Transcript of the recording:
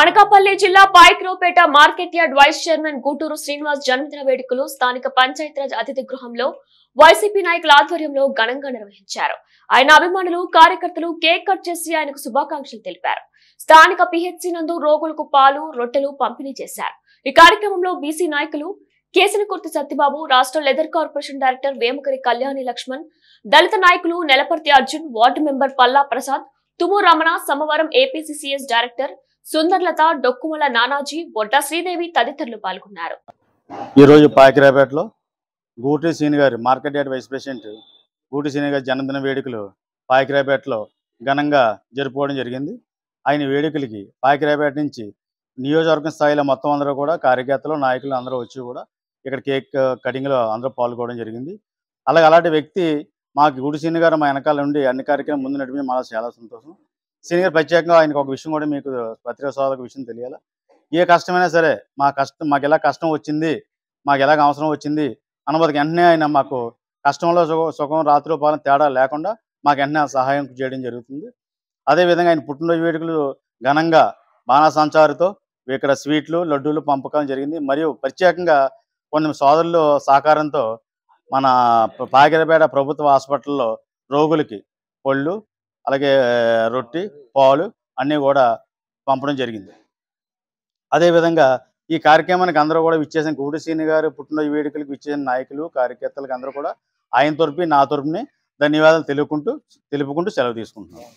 అనకాపల్లి జిల్లా Payakaraopeta market yard vice chairman Guturu Srinivas జన్మదిన వేడుకలు స్థానిక పంచాయతీరాజ్ అతిథి గృహంలో వైసీపీ నాయకుల ఆధ్వర్యంలో ఘనంగా నిర్వహించారు ఆయన అభిమానులు కార్యకర్తలు కేక్ కట్ చేసి ఆయనకు శుభాకాంక్షలు తెలిపారు స్థానిక పిహెచ్సి నందు రోగులకు పాలు రొట్టెలు పంపిణీ చేశారు ఈ కార్యక్రమంలో బీసీ నాయకులు కేసనకుర్తి సత్యబాబు రాష్ట్ర leather corporation director Vemakari Kalyani Lakshman దళిత నాయకులు Nelaparthi Arjun ward member Palla Prasad Tumu Ramana Samavaram APCCS director Sundarlatha Dokkumala Nanaji Bodda Sridevi తదితరులు పాల్గొన్నారు ఈరోజు పాకిరాపేటలో గూటి సీని గారు market yard vice president Guti Seeni గారి జన్మదిన వేడుకలు పాకిరాపేటలో ఘనంగా జరుపుకోవడం జరిగింది ఆయన వేడుకలకి పాకిరాపేట నుంచి నియోజకవర్గం స్థాయిలో మొత్తం అందరూ కూడా కార్యకర్తలు నాయకులు అందరూ వచ్చి కూడా ఇక్కడ కేక్ కటింగ్లో అందరూ పాల్గొనడం జరిగింది అలాగే అలాంటి వ్యక్తి మాకు సీని గారు మా వెనకాల నుండి అన్ని కార్యక్రమం ముందు నడిపి మాకు చాలా సంతోషం సీనియర్ ప్రత్యేకంగా ఆయనకు ఒక విషయం కూడా మీకు పత్రికా సోదరులకు విషయం తెలియాలి ఏ కష్టమైనా సరే మా కష్టం మాకు ఎలా కష్టం వచ్చింది మాకు ఎలాగ అవసరం వచ్చింది అన్నప్పటికి వెంటనే ఆయన మాకు కష్టంలో సుఖం సుఖం రాత్రి పాలన తేడా లేకుండా మాకు వెంటనే సహాయం చేయడం జరుగుతుంది అదేవిధంగా ఆయన పుట్టినరోజు వేడుకలు ఘనంగా బాణసంచారితో ఇక్కడ స్వీట్లు లడ్డూలు పంపకం జరిగింది మరియు ప్రత్యేకంగా కొన్ని సోదరులు సహకారంతో మన పాగిరపేట ప్రభుత్వ హాస్పిటల్లో రోగులకి పళ్ళు అలాగే రొట్టి పాలు అన్నీ కూడా పంపడం జరిగింది అదేవిధంగా ఈ కార్యక్రమానికి అందరూ కూడా విచ్చేసిన కూడిసీని గారు పుట్టినరోజు వేడుకలకు విచ్చేసిన నాయకులు కార్యకర్తలకు అందరూ కూడా ఆయన తరపు నా తరపుని ధన్యవాదాలు తెలుపుకుంటూ తెలుపుకుంటూ సెలవు తీసుకుంటున్నాను